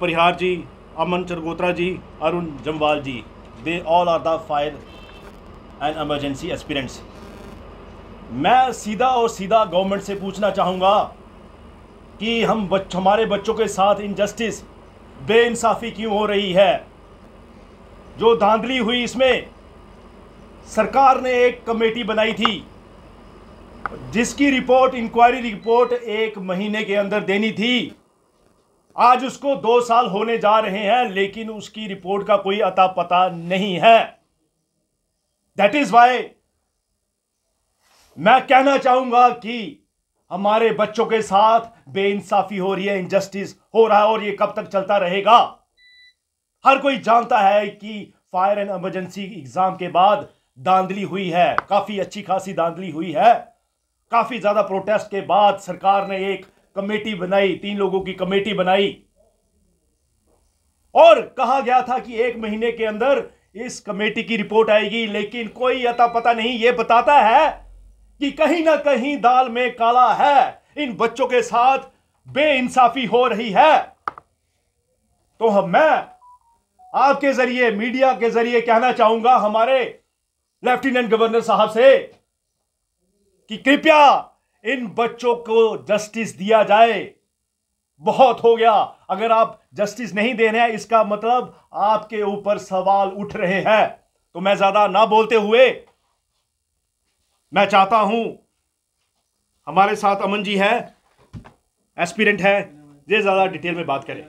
Parihar ji Aman Chargotra ji Arun Jamwal ji they all are the fire and emergency experience मैं सीधा और सीधा गवर्नमेंट से पूछना चाहूँगा कि हम बच्च, हमारे बच्चों के साथ इनजस्टिस इंसाफी क्यों हो रही है जो धांधली हुई इसमें सरकार ने एक कमेटी बनाई थी जिसकी रिपोर्ट इंक्वायरी रिपोर्ट एक महीने के अंदर देनी थी आज उसको दो साल होने जा रहे हैं लेकिन उसकी रिपोर्ट का कोई अता पता नहीं है दैट इज वाई मैं कहना चाहूंगा कि हमारे बच्चों के साथ बेइंसाफी हो रही है इनजस्टिस हो रहा है और ये कब तक चलता रहेगा हर कोई जानता है कि फायर एंड एमरजेंसी एग्जाम के बाद दांधली हुई है काफी अच्छी खासी दांधली हुई है काफी ज्यादा प्रोटेस्ट के बाद सरकार ने एक कमेटी बनाई तीन लोगों की कमेटी बनाई और कहा गया था कि एक महीने के अंदर इस कमेटी की रिपोर्ट आएगी लेकिन कोई अता पता नहीं यह बताता है कि कहीं ना कहीं दाल में काला है इन बच्चों के साथ इंसाफी हो रही है तो हम मैं आपके जरिए मीडिया के जरिए कहना चाहूंगा हमारे लेफ्टिनेंट गवर्नर साहब से कि कृपया इन बच्चों को जस्टिस दिया जाए बहुत हो गया अगर आप जस्टिस नहीं दे रहे हैं इसका मतलब आपके ऊपर सवाल उठ रहे हैं तो मैं ज्यादा ना बोलते हुए मैं चाहता हूं हमारे साथ अमन जी हैं एस्पिरेंट है ये ज्यादा डिटेल में बात करें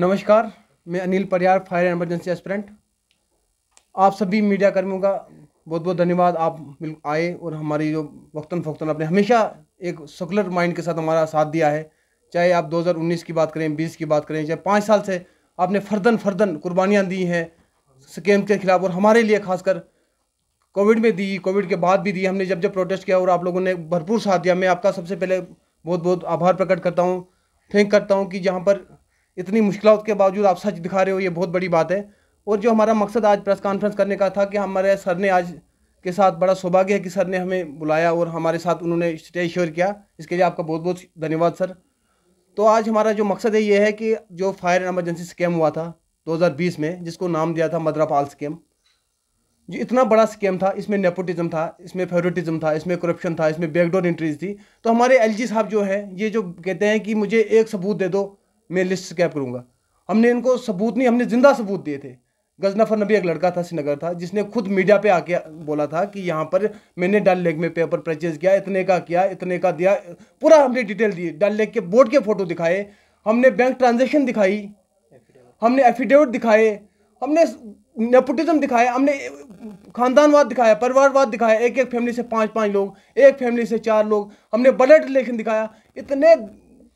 नमस्कार मैं अनिल परियार फायर एमरजेंसी एस्पिरेंट आप सभी मीडिया कर्मियों का बहुत बहुत धन्यवाद आप आए और हमारी जो वक्ता फोक्तन आपने हमेशा एक सकुलर माइंड के साथ हमारा साथ दिया है चाहे आप 2019 की बात करें 20 की बात करें चाहे पाँच साल से आपने फर्दन फर्दन कुर्बानियाँ दी हैं स्कैम के खिलाफ और हमारे लिए खासकर कोविड में दी कोविड के बाद भी दी हमने जब जब प्रोटेस्ट किया और आप लोगों ने भरपूर साथ दिया मैं आपका सबसे पहले बहुत बहुत आभार प्रकट करता हूँ थैंक करता हूँ कि जहाँ पर इतनी मुश्किलों के बावजूद आप सच दिखा रहे हो ये बहुत बड़ी बात है और जो हमारा मकसद आज प्रेस कॉन्फ्रेंस करने का था कि हमारे सर ने आज के साथ बड़ा सौभाग्य है कि सर ने हमें बुलाया और हमारे साथ उन्होंने स्टेज शेयर किया इसके लिए आपका बहुत बहुत धन्यवाद सर तो आज हमारा जो मकसद है ये है कि जो फायर एमरजेंसी स्कैम हुआ था 2020 में जिसको नाम दिया था मद्रापाल स्कैम जो इतना बड़ा स्कैम था इसमें नेपोटिज्म था इसमें फेवरेटिज्म था इसमें करप्शन था इसमें बैकडोर एंट्रीज थी तो हमारे एल साहब जो है ये जो कहते हैं कि मुझे एक सबूत दे दो मैं लिस्ट स्कैप करूँगा हमने इनको सबूत नहीं हमने ज़िंदा सबूत दिए थे गजनफर नबी एक लड़का था श्रीनगर था जिसने खुद मीडिया पे आके बोला था कि यहाँ पर मैंने डल लेक में पेपर परचेज किया इतने का किया इतने का दिया पूरा हमने डिटेल दी डल लेक के बोर्ड के फ़ोटो दिखाए हमने बैंक ट्रांजेक्शन दिखाई हमने एफिडेविट दिखाए हमने नेपोटिज्म दिखाया हमने खानदानवाद दिखाया परिवारवाद दिखाया एक एक फैमिली से पाँच पाँच लोग एक फैमिली से चार लोग हमने ब्लड रिलेशन दिखाया इतने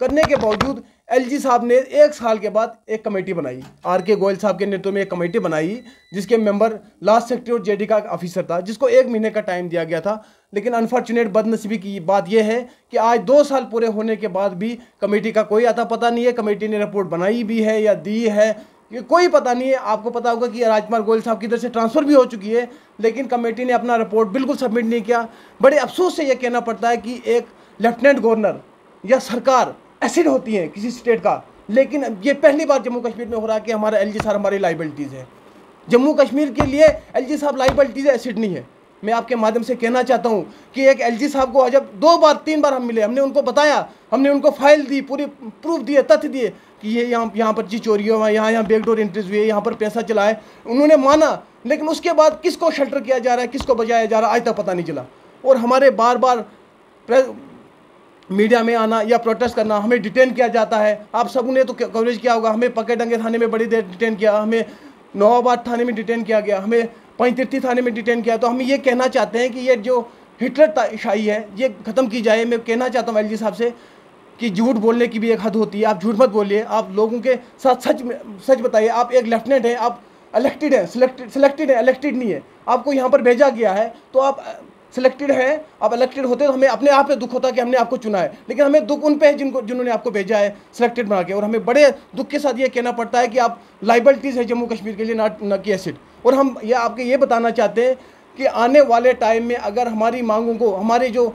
करने के बावजूद एलजी साहब ने एक साल के बाद एक कमेटी बनाई आर के गोयल साहब के नेतृत्व में एक कमेटी बनाई जिसके मेंबर लास्ट सेक्रेटरी और जेडी का ऑफिसर था जिसको एक महीने का टाइम दिया गया था लेकिन अनफॉर्चुनेट बदनसीबी की बात यह है कि आज दो साल पूरे होने के बाद भी कमेटी का कोई आता पता नहीं है कमेटी ने रिपोर्ट बनाई भी है या दी है ये कोई पता नहीं है आपको पता होगा कि राजकुमार गोयल साहब की तरफ से ट्रांसफ़र भी हो चुकी है लेकिन कमेटी ने अपना रिपोर्ट बिल्कुल सबमिट नहीं किया बड़े अफसोस से यह कहना पड़ता है कि एक लेफ्टिनेंट गवर्नर या सरकार एसिड होती हैं किसी स्टेट का लेकिन ये पहली बार जम्मू कश्मीर में हो रहा है कि हमारा एल साहब हमारी लाइबिलिटीज़ है जम्मू कश्मीर के लिए एल साहब लाइबिलिटीज़ एसिड नहीं है मैं आपके माध्यम से कहना चाहता हूँ कि एक एल साहब को जब दो बार तीन बार हम मिले हमने उनको बताया हमने उनको फाइल दी पूरी प्रूफ दिए तथ्य दिए कि ये यहाँ यहाँ पर जी चोरी हुआ यहाँ यहाँ बैकडोर इंट्रीज हुई यहाँ पर पैसा चलाए उन्होंने माना लेकिन उसके बाद किसको शेल्टर किया जा रहा है किसको बजाया जा रहा है आज तक पता नहीं चला और हमारे बार बार मीडिया में आना या प्रोटेस्ट करना हमें डिटेन किया जाता है आप सब ने तो कवरेज किया होगा हमें डंगे थाने में बड़ी देर डिटेन किया हमें नवाबाद थाने में डिटेन किया गया हमें पैंतीर्थी थाने में डिटेन किया तो हम ये कहना चाहते हैं कि ये जो हिटलर शाही है ये ख़त्म की जाए मैं कहना चाहता हूँ एल साहब से कि झूठ बोलने की भी एक हद होती है आप झूठ मत बोलिए आप लोगों के साथ सच सच बताइए आप एक लेफ्टिनेंट हैं आप इलेक्टेड हैं सिलेक्टेड सिलेक्टेड हैं इलेक्टेड नहीं है आपको यहाँ पर भेजा गया है तो आप सिलेक्टेड है आप इलेक्टेड होते तो हमें अपने आप पे दुख होता कि हमने आपको चुना है लेकिन हमें दुख उन पे है जिनको जिन्होंने आपको भेजा है सिलेक्टेड बना के और हमें बड़े दुख के साथ ये कहना पड़ता है कि आप लाइबिलिटीज़ है जम्मू कश्मीर के लिए नॉट ना की एसिड और हम ये आपके ये बताना चाहते हैं कि आने वाले टाइम में अगर हमारी मांगों को हमारे जो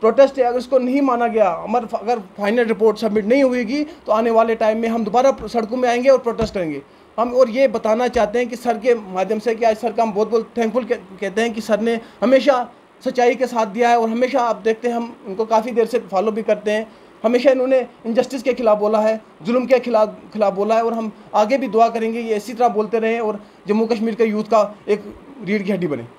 प्रोटेस्ट है अगर इसको नहीं माना गया हमारे अगर फाइनल रिपोर्ट सबमिट नहीं हुएगी तो आने वाले टाइम में हम दोबारा सड़कों में आएंगे और प्रोटेस्ट करेंगे हम और ये बताना चाहते हैं कि सर के माध्यम से कि आज सर का हम बहुत बहुत थैंकफुल कहते हैं कि सर ने हमेशा सच्चाई के साथ दिया है और हमेशा आप देखते हैं हम उनको काफ़ी देर से फॉलो भी करते हैं हमेशा इन्होंने इनजस्टिस के खिलाफ बोला है जुल्म के खिलाफ खिलाफ बोला है और हम आगे भी दुआ करेंगे ये इसी तरह बोलते रहें और जम्मू कश्मीर के यूथ का एक रीढ़ की हड्डी बने